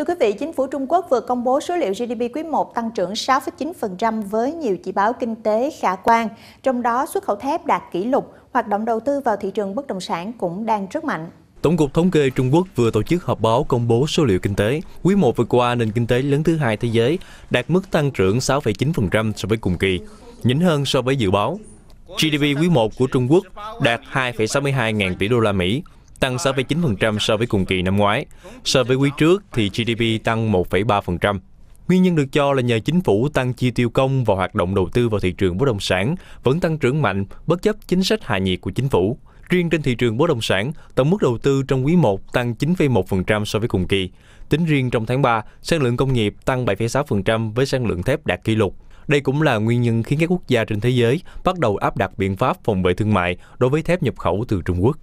Thưa quý vị, chính phủ Trung Quốc vừa công bố số liệu GDP quý 1 tăng trưởng 6,9% với nhiều chỉ báo kinh tế khả quan, trong đó xuất khẩu thép đạt kỷ lục, hoạt động đầu tư vào thị trường bất động sản cũng đang rất mạnh. Tổng cục Thống kê Trung Quốc vừa tổ chức họp báo công bố số liệu kinh tế. Quý 1 vừa qua, nền kinh tế lớn thứ hai thế giới đạt mức tăng trưởng 6,9% so với cùng kỳ, nhỉnh hơn so với dự báo. GDP quý 1 của Trung Quốc đạt 2,62 ngàn tỷ đô la Mỹ, tăng 6,9% so với cùng kỳ năm ngoái. So với quý trước thì GDP tăng 1,3%. Nguyên nhân được cho là nhờ chính phủ tăng chi tiêu công và hoạt động đầu tư vào thị trường bất động sản vẫn tăng trưởng mạnh bất chấp chính sách hạ nhiệt của chính phủ. Riêng trên thị trường bất động sản, tổng mức đầu tư trong quý 1 tăng 9,1% so với cùng kỳ. Tính riêng trong tháng 3, sản lượng công nghiệp tăng 7,6% với sản lượng thép đạt kỷ lục. Đây cũng là nguyên nhân khiến các quốc gia trên thế giới bắt đầu áp đặt biện pháp phòng vệ thương mại đối với thép nhập khẩu từ Trung Quốc.